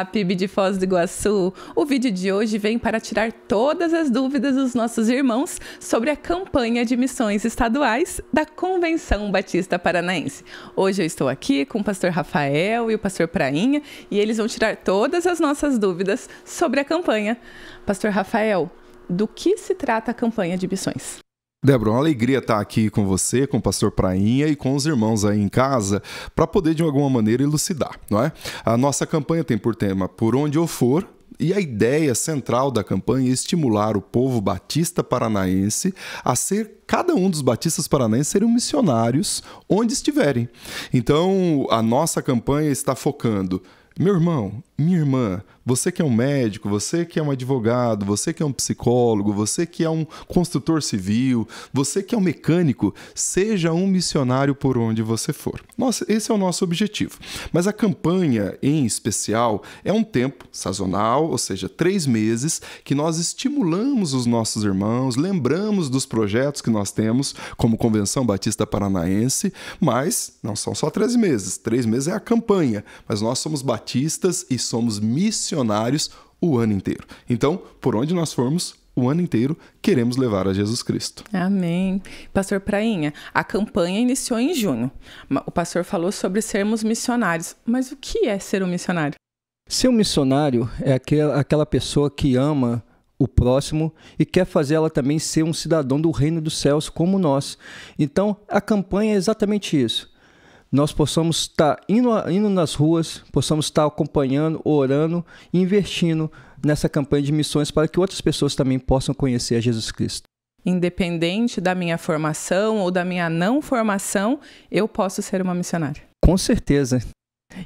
Olá, PIB de Foz do Iguaçu! O vídeo de hoje vem para tirar todas as dúvidas dos nossos irmãos sobre a campanha de missões estaduais da Convenção Batista Paranaense. Hoje eu estou aqui com o pastor Rafael e o pastor Prainha e eles vão tirar todas as nossas dúvidas sobre a campanha. Pastor Rafael, do que se trata a campanha de missões? Débora, uma alegria estar aqui com você, com o pastor Prainha e com os irmãos aí em casa para poder de alguma maneira elucidar, não é? A nossa campanha tem por tema Por onde eu for, e a ideia central da campanha é estimular o povo batista paranaense a ser cada um dos batistas paranaenses serem missionários onde estiverem. Então, a nossa campanha está focando meu irmão, minha irmã, você que é um médico, você que é um advogado, você que é um psicólogo, você que é um construtor civil, você que é um mecânico, seja um missionário por onde você for. Nossa, esse é o nosso objetivo. Mas a campanha, em especial, é um tempo sazonal, ou seja, três meses, que nós estimulamos os nossos irmãos, lembramos dos projetos que nós temos, como Convenção Batista Paranaense, mas não são só três meses. Três meses é a campanha, mas nós somos batistas e somos missionários missionários o ano inteiro. Então, por onde nós formos, o ano inteiro queremos levar a Jesus Cristo. Amém. Pastor Prainha, a campanha iniciou em junho. O pastor falou sobre sermos missionários, mas o que é ser um missionário? Ser um missionário é aquela pessoa que ama o próximo e quer fazer ela também ser um cidadão do reino dos céus como nós. Então, a campanha é exatamente isso nós possamos estar tá indo, indo nas ruas, possamos estar tá acompanhando, orando investindo nessa campanha de missões para que outras pessoas também possam conhecer a Jesus Cristo. Independente da minha formação ou da minha não formação, eu posso ser uma missionária. Com certeza.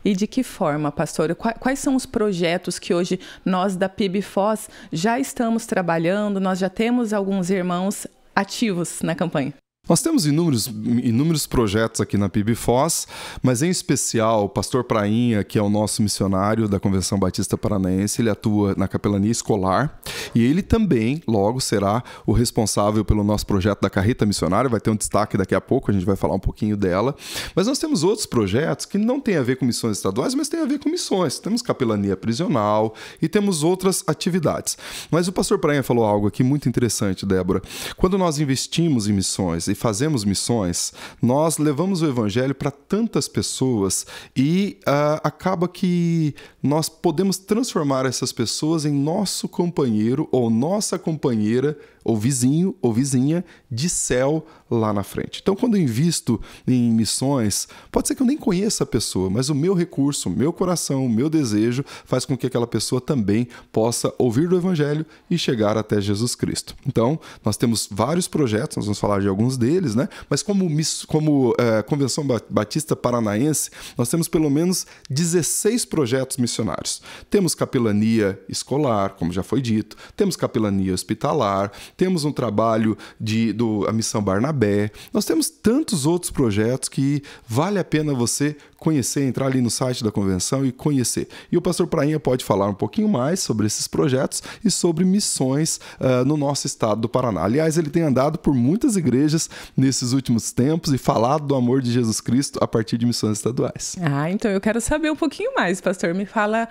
E de que forma, pastor? Quais são os projetos que hoje nós da PIB Foz já estamos trabalhando? Nós já temos alguns irmãos ativos na campanha. Nós temos inúmeros, inúmeros projetos aqui na PIB Foz, mas em especial o pastor Prainha, que é o nosso missionário da Convenção Batista Paranaense, ele atua na capelania escolar e ele também logo será o responsável pelo nosso projeto da carreta missionária, vai ter um destaque daqui a pouco, a gente vai falar um pouquinho dela. Mas nós temos outros projetos que não têm a ver com missões estaduais, mas têm a ver com missões. Temos capelania prisional e temos outras atividades. Mas o pastor Prainha falou algo aqui muito interessante, Débora. Quando nós investimos em missões, e fazemos missões, nós levamos o evangelho para tantas pessoas e uh, acaba que nós podemos transformar essas pessoas em nosso companheiro ou nossa companheira ou vizinho ou vizinha de céu lá na frente. Então, quando eu invisto em missões, pode ser que eu nem conheça a pessoa, mas o meu recurso, o meu coração, o meu desejo faz com que aquela pessoa também possa ouvir do Evangelho e chegar até Jesus Cristo. Então, nós temos vários projetos, nós vamos falar de alguns deles, né? Mas como, como é, Convenção Batista Paranaense, nós temos pelo menos 16 projetos missionários. Temos capelania escolar, como já foi dito, temos capelania hospitalar, temos um trabalho de do a Missão Barnabé, nós temos tantos outros projetos que vale a pena você conhecer, entrar ali no site da convenção e conhecer. E o pastor Prainha pode falar um pouquinho mais sobre esses projetos e sobre missões uh, no nosso estado do Paraná. Aliás, ele tem andado por muitas igrejas nesses últimos tempos e falado do amor de Jesus Cristo a partir de missões estaduais. Ah, então eu quero saber um pouquinho mais, pastor. Me fala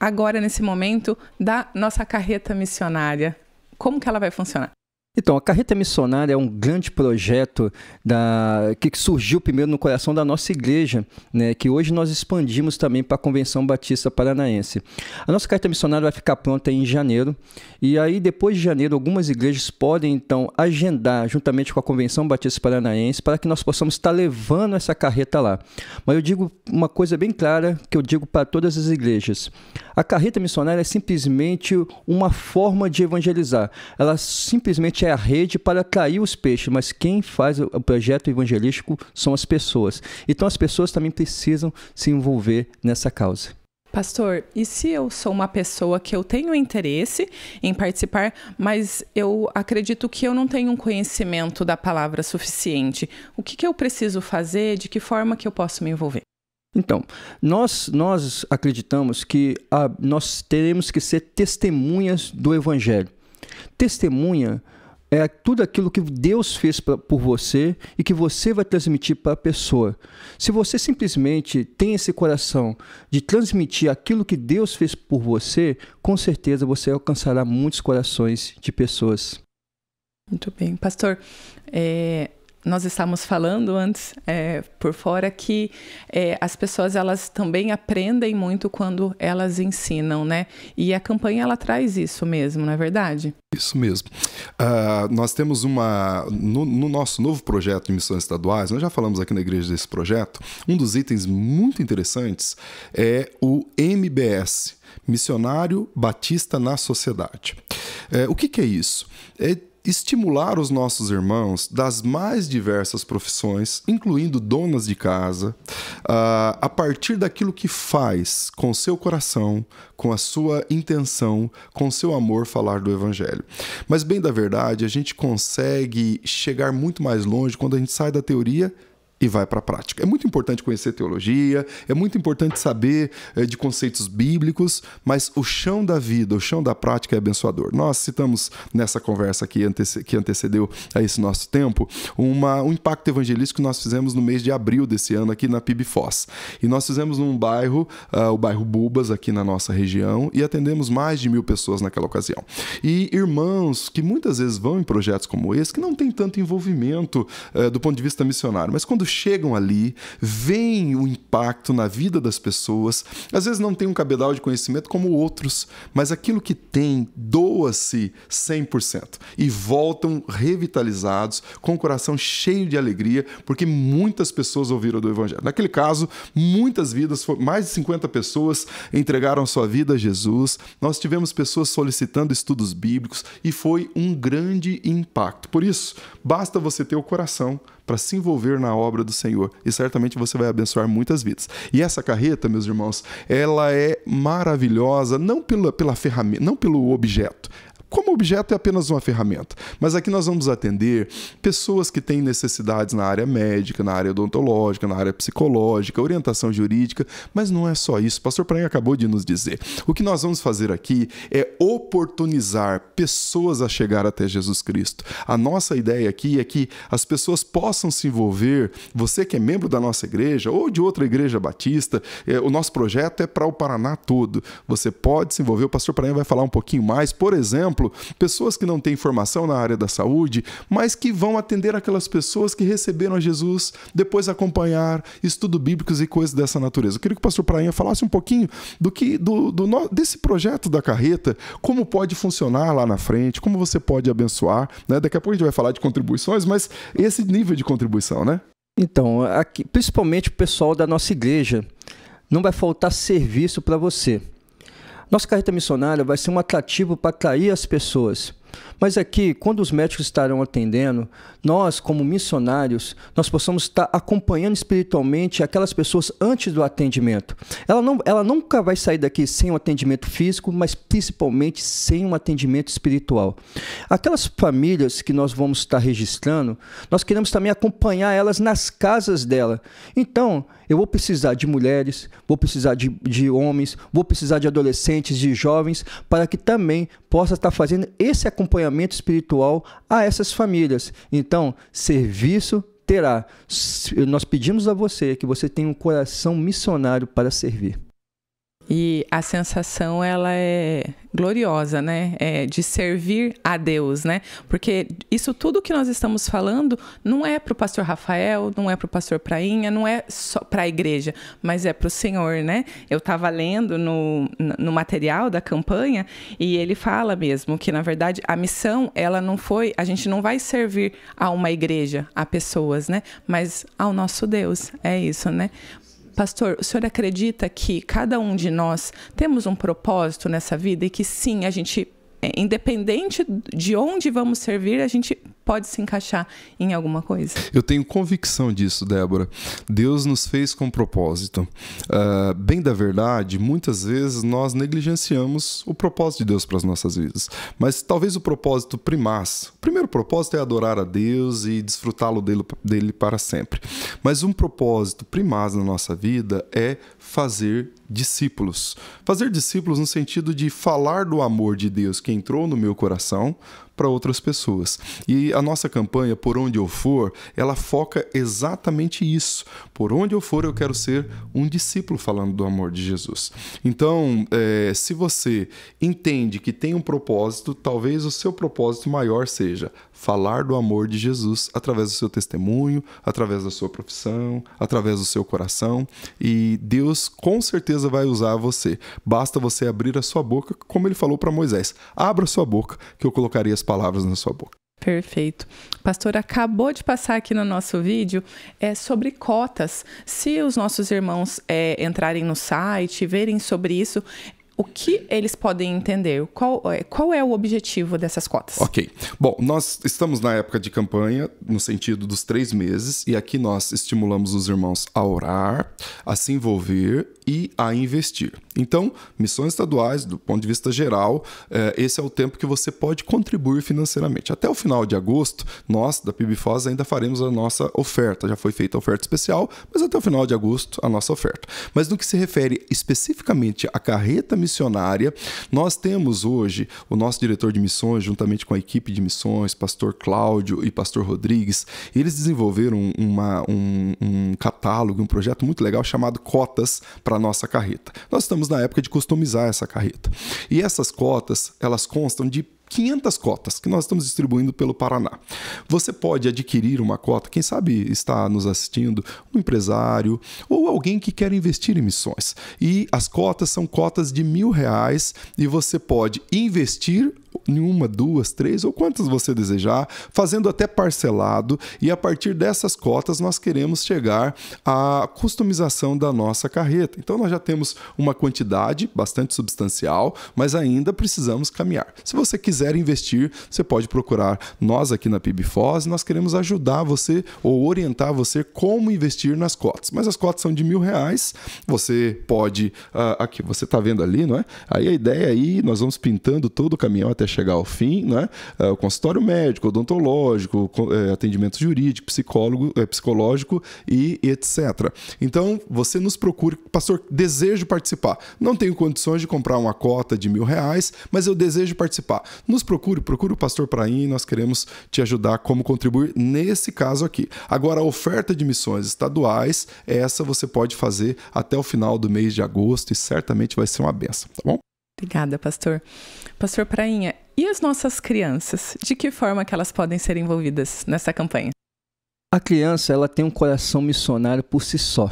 agora nesse momento da nossa carreta missionária como que ela vai funcionar? Então, a Carreta Missionária é um grande projeto da, que surgiu primeiro no coração da nossa igreja, né, que hoje nós expandimos também para a Convenção Batista Paranaense. A nossa Carreta Missionária vai ficar pronta em janeiro, e aí depois de janeiro algumas igrejas podem então agendar juntamente com a Convenção Batista Paranaense para que nós possamos estar levando essa carreta lá. Mas eu digo uma coisa bem clara que eu digo para todas as igrejas. A carreta missionária é simplesmente uma forma de evangelizar. Ela simplesmente é a rede para cair os peixes, mas quem faz o projeto evangelístico são as pessoas. Então as pessoas também precisam se envolver nessa causa. Pastor, e se eu sou uma pessoa que eu tenho interesse em participar, mas eu acredito que eu não tenho um conhecimento da palavra suficiente, o que, que eu preciso fazer? De que forma que eu posso me envolver? Então, nós, nós acreditamos que a, ah, nós teremos que ser testemunhas do Evangelho. Testemunha é tudo aquilo que Deus fez pra, por você e que você vai transmitir para a pessoa. Se você simplesmente tem esse coração de transmitir aquilo que Deus fez por você, com certeza você alcançará muitos corações de pessoas. Muito bem. Pastor, é, nós estávamos falando antes é, por fora que é, as pessoas elas também aprendem muito quando elas ensinam, né? E a campanha ela traz isso mesmo, não é verdade? Isso mesmo. Uh, nós temos uma no, no, nosso novo projeto de missões estaduais, nós já falamos aqui na igreja desse projeto. Um dos itens muito interessantes é o MBS, Missionário Batista na Sociedade. É, o que, que é isso? É estimular os nossos irmãos das mais diversas profissões, incluindo donas de casa, ah, a partir daquilo que faz com seu coração, com a sua intenção, com seu amor falar do Evangelho. Mas, bem da verdade, a gente consegue chegar muito mais longe quando a gente sai da teoria e vai para a prática. É muito importante conhecer teologia, é muito importante saber é, de conceitos bíblicos, mas o chão da vida, o chão da prática é abençoador. Nós citamos nessa conversa aqui antece que antecedeu a esse nosso tempo uma, um impacto evangelístico que nós fizemos no mês de abril desse ano aqui na PIB Foz. E nós fizemos num bairro, uh, o bairro Bubas, aqui na nossa região, e atendemos mais de mil pessoas naquela ocasião. E irmãos que muitas vezes vão em projetos como esse, que não tem tanto envolvimento uh, do ponto de vista missionário, mas quando chegam ali, veem o impacto na vida das pessoas, às vezes não tem um cabedal de conhecimento como outros, mas aquilo que tem, doa-se 100% e voltam revitalizados, com o coração cheio de alegria, porque muitas pessoas ouviram do Evangelho. Naquele caso, muitas vidas, mais de 50 pessoas entregaram sua vida a Jesus, nós tivemos pessoas solicitando estudos bíblicos e foi um grande impacto. Por isso, basta você ter o coração para se envolver na obra do Senhor. E certamente você vai abençoar muitas vidas. E essa carreta, meus irmãos, ela é maravilhosa não pela, pela ferramenta, não pelo objeto como objeto é apenas uma ferramenta. Mas aqui nós vamos atender pessoas que têm necessidades na área médica, na área odontológica, na área psicológica, orientação jurídica, mas não é só isso. O pastor Praia acabou de nos dizer. O que nós vamos fazer aqui é oportunizar pessoas a chegar até Jesus Cristo. A nossa ideia aqui é que as pessoas possam se envolver, você que é membro da nossa igreja ou de outra igreja batista, é, o nosso projeto é para o Paraná todo. Você pode se envolver, o pastor Praia vai falar um pouquinho mais, por exemplo, exemplo, pessoas que não têm formação na área da saúde, mas que vão atender aquelas pessoas que receberam a Jesus, depois acompanhar estudos bíblicos e coisas dessa natureza. Eu queria que o pastor Prainha falasse um pouquinho do que do, do, desse projeto da carreta, como pode funcionar lá na frente, como você pode abençoar. Né? Daqui a pouco a gente vai falar de contribuições, mas esse nível de contribuição, né? Então, aqui, principalmente o pessoal da nossa igreja, não vai faltar serviço para você. Nossa carreta missionária vai ser um atrativo para atrair as pessoas. Mas aqui, é quando os médicos estarão atendendo, nós, como missionários, nós possamos estar acompanhando espiritualmente aquelas pessoas antes do atendimento. Ela, não, ela nunca vai sair daqui sem um atendimento físico, mas principalmente sem um atendimento espiritual. Aquelas famílias que nós vamos estar registrando, nós queremos também acompanhar elas nas casas dela. Então, eu vou precisar de mulheres, vou precisar de, de homens, vou precisar de adolescentes, de jovens, para que também possa estar fazendo esse acompanhamento espiritual a essas famílias. Então, serviço terá. Nós pedimos a você que você tenha um coração missionário para servir. E a sensação ela é gloriosa, né? É de servir a Deus, né? Porque isso tudo que nós estamos falando não é para o pastor Rafael, não é para o pastor Prainha, não é só para a igreja, mas é para o Senhor, né? Eu estava lendo no, no material da campanha e ele fala mesmo que na verdade a missão ela não foi, a gente não vai servir a uma igreja, a pessoas, né? Mas ao nosso Deus, é isso, né? Pastor, o senhor acredita que cada um de nós temos um propósito nessa vida e que sim, a gente é, independente de onde vamos servir, a gente pode se encaixar em alguma coisa. Eu tenho convicção disso, Débora. Deus nos fez com propósito. Uh, bem da verdade, muitas vezes nós negligenciamos o propósito de Deus para as nossas vidas. Mas talvez o propósito primasse. O primeiro propósito é adorar a Deus e desfrutá-lo dele, dele para sempre. Mas um propósito primaz na nossa vida é fazer discípulos. Fazer discípulos no sentido de falar do amor de Deus que entrou no meu coração para outras pessoas. E a nossa campanha Por Onde Eu For, ela foca exatamente isso. Por onde eu for, eu quero ser um discípulo falando do amor de Jesus. Então, é, se você entende que tem um propósito, talvez o seu propósito maior seja falar do amor de Jesus através do seu testemunho, através da sua profissão, através do seu coração. E Deus Deus com certeza vai usar você. Basta você abrir a sua boca, como ele falou para Moisés: abra sua boca, que eu colocarei as palavras na sua boca. Perfeito. Pastor, acabou de passar aqui no nosso vídeo é, sobre cotas. Se os nossos irmãos é, entrarem no site, verem sobre isso, o que eles podem entender? Qual, é, qual, é o objetivo dessas cotas? Ok. Bom, nós estamos na época de campanha, no sentido dos três meses, e aqui nós estimulamos os irmãos a orar, a se envolver e a investir. Então, missões estaduais, do ponto de vista geral, é, esse é o tempo que você pode contribuir financeiramente. Até o final de agosto, nós da PIBFOS ainda faremos a nossa oferta. Já foi feita a oferta especial, mas até o final de agosto, a nossa oferta. Mas no que se refere especificamente à carreta missionária. Nós temos hoje o nosso diretor de missões, juntamente com a equipe de missões, pastor Cláudio e pastor Rodrigues, eles desenvolveram uma, um, um catálogo, um projeto muito legal chamado Cotas para a nossa carreta. Nós estamos na época de customizar essa carreta. E essas cotas, elas constam de 500 cotas que nós estamos distribuindo pelo Paraná. Você pode adquirir uma cota, quem sabe está nos assistindo um empresário ou alguém que quer investir em missões. E as cotas são cotas de mil reais e você pode investir em uma, duas, três ou quantas você desejar, fazendo até parcelado, e a partir dessas cotas nós queremos chegar à customização da nossa carreta. Então nós já temos uma quantidade bastante substancial, mas ainda precisamos caminhar. Se você quiser quiser investir, você pode procurar nós aqui na PIBFOS. Nós queremos ajudar você ou orientar você como investir nas cotas. Mas as cotas são de mil reais. Você pode. Uh, aqui, você está vendo ali, não é? Aí a ideia aí, é nós vamos pintando todo o caminhão até chegar ao fim, né? Uh, o consultório médico, odontológico, é, atendimento jurídico, psicólogo, é, psicológico e etc. Então, você nos procura, pastor, desejo participar. Não tenho condições de comprar uma cota de mil reais, mas eu desejo participar nos procure, procure o Pastor Praim e nós queremos te ajudar como contribuir nesse caso aqui. Agora, a oferta de missões estaduais, essa você pode fazer até o final do mês de agosto e certamente vai ser uma benção, tá bom? Obrigada, pastor. Pastor Prainha, e as nossas crianças? De que forma que elas podem ser envolvidas nessa campanha? A criança, ela tem um coração missionário por si só.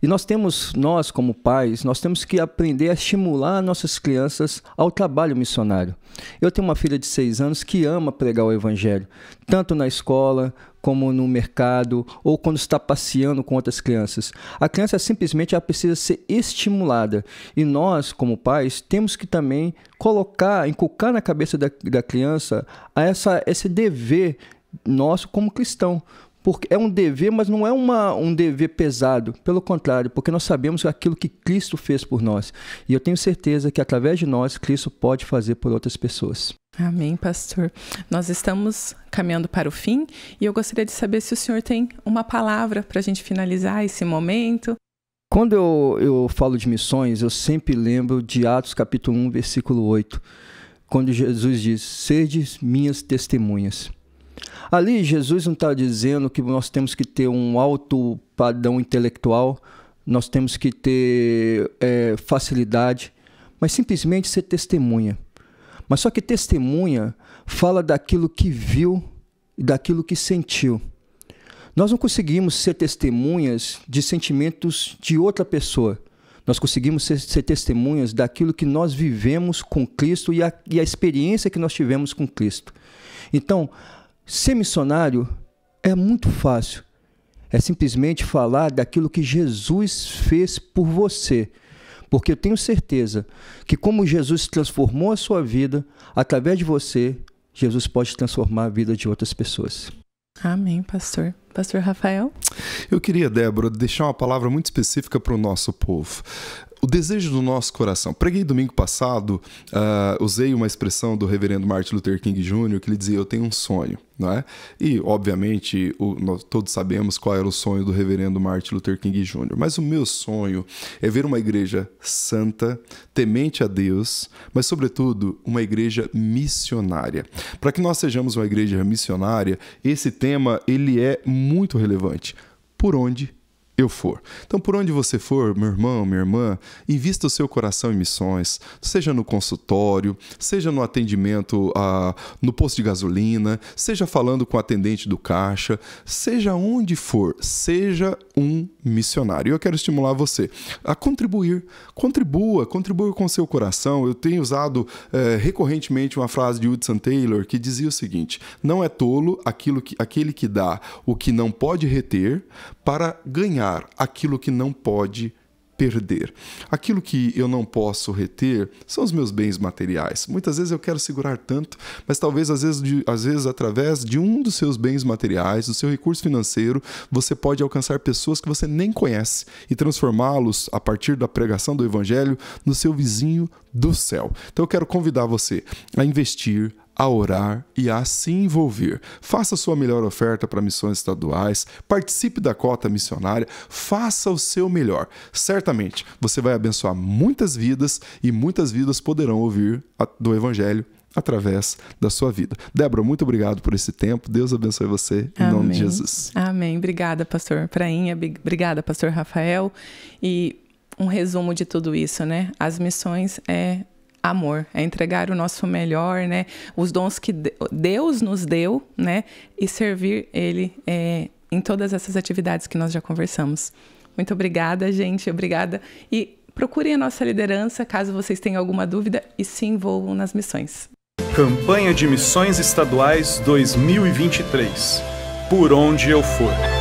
E nós temos, nós como pais, nós temos que aprender a estimular nossas crianças ao trabalho missionário. Eu tenho uma filha de seis anos que ama pregar o evangelho, tanto na escola como no mercado ou quando está passeando com outras crianças. A criança simplesmente ela precisa ser estimulada e nós, como pais, temos que também colocar, inculcar na cabeça da, da criança essa, esse dever nosso como cristão, porque é um dever, mas não é uma, um dever pesado. Pelo contrário, porque nós sabemos aquilo que Cristo fez por nós. E eu tenho certeza que através de nós, Cristo pode fazer por outras pessoas. Amém, pastor. Nós estamos caminhando para o fim e eu gostaria de saber se o senhor tem uma palavra para a gente finalizar esse momento. Quando eu, eu falo de missões, eu sempre lembro de Atos capítulo 1, versículo 8, quando Jesus diz: Sede minhas testemunhas. Ali, Jesus não está dizendo que nós temos que ter um alto padrão intelectual, nós temos que ter é, facilidade, mas simplesmente ser testemunha. Mas só que testemunha fala daquilo que viu e daquilo que sentiu. Nós não conseguimos ser testemunhas de sentimentos de outra pessoa. Nós conseguimos ser, ser testemunhas daquilo que nós vivemos com Cristo e a, e a experiência que nós tivemos com Cristo. Então, Ser missionário é muito fácil. É simplesmente falar daquilo que Jesus fez por você. Porque eu tenho certeza que, como Jesus transformou a sua vida, através de você, Jesus pode transformar a vida de outras pessoas. Amém, pastor. Pastor Rafael? Eu queria, Débora, deixar uma palavra muito específica para o nosso povo o desejo do nosso coração. Preguei domingo passado, uh, usei uma expressão do reverendo Martin Luther King Jr., que ele dizia: Eu tenho um sonho. Não é? E, obviamente, o, nós todos sabemos qual era o sonho do reverendo Martin Luther King Jr. Mas o meu sonho é ver uma igreja santa, temente a Deus, mas, sobretudo, uma igreja missionária. Para que nós sejamos uma igreja missionária, esse tema ele é muito relevante. Por onde eu for. Então, por onde você for, meu irmão, minha irmã, invista o seu coração em missões, seja no consultório, seja no atendimento a, ah, no posto de gasolina, seja falando com o atendente do caixa, seja onde for, seja um missionário. Eu quero estimular você a contribuir. Contribua, contribua com seu coração. Eu tenho usado é, recorrentemente uma frase de Hudson Taylor que dizia o seguinte: não é tolo aquilo que, aquele que dá o que não pode reter para ganhar ganhar aquilo que não pode perder. Aquilo que eu não posso reter são os meus bens materiais. Muitas vezes eu quero segurar tanto, mas talvez às vezes, de, às vezes através de um dos seus bens materiais, do seu recurso financeiro, você pode alcançar pessoas que você nem conhece e transformá-los a partir da pregação do evangelho no seu vizinho do céu. Então eu quero convidar você a investir, a orar e a se envolver. Faça sua melhor oferta para missões estaduais, participe da cota missionária, faça o seu melhor. Certamente você vai abençoar muitas vidas e muitas vidas poderão ouvir do Evangelho através da sua vida. Débora, muito obrigado por esse tempo. Deus abençoe você em Amém. nome de Jesus. Amém. Obrigada, pastor Prainha. Obrigada, pastor Rafael. E um resumo de tudo isso, né? As missões é amor, é entregar o nosso melhor, né? Os dons que Deus nos deu, né? E servir Ele é, em todas essas atividades que nós já conversamos. Muito obrigada, gente. Obrigada. E procurem a nossa liderança caso vocês tenham alguma dúvida e se envolvam nas missões. Campanha de Missões Estaduais 2023. Por onde eu for.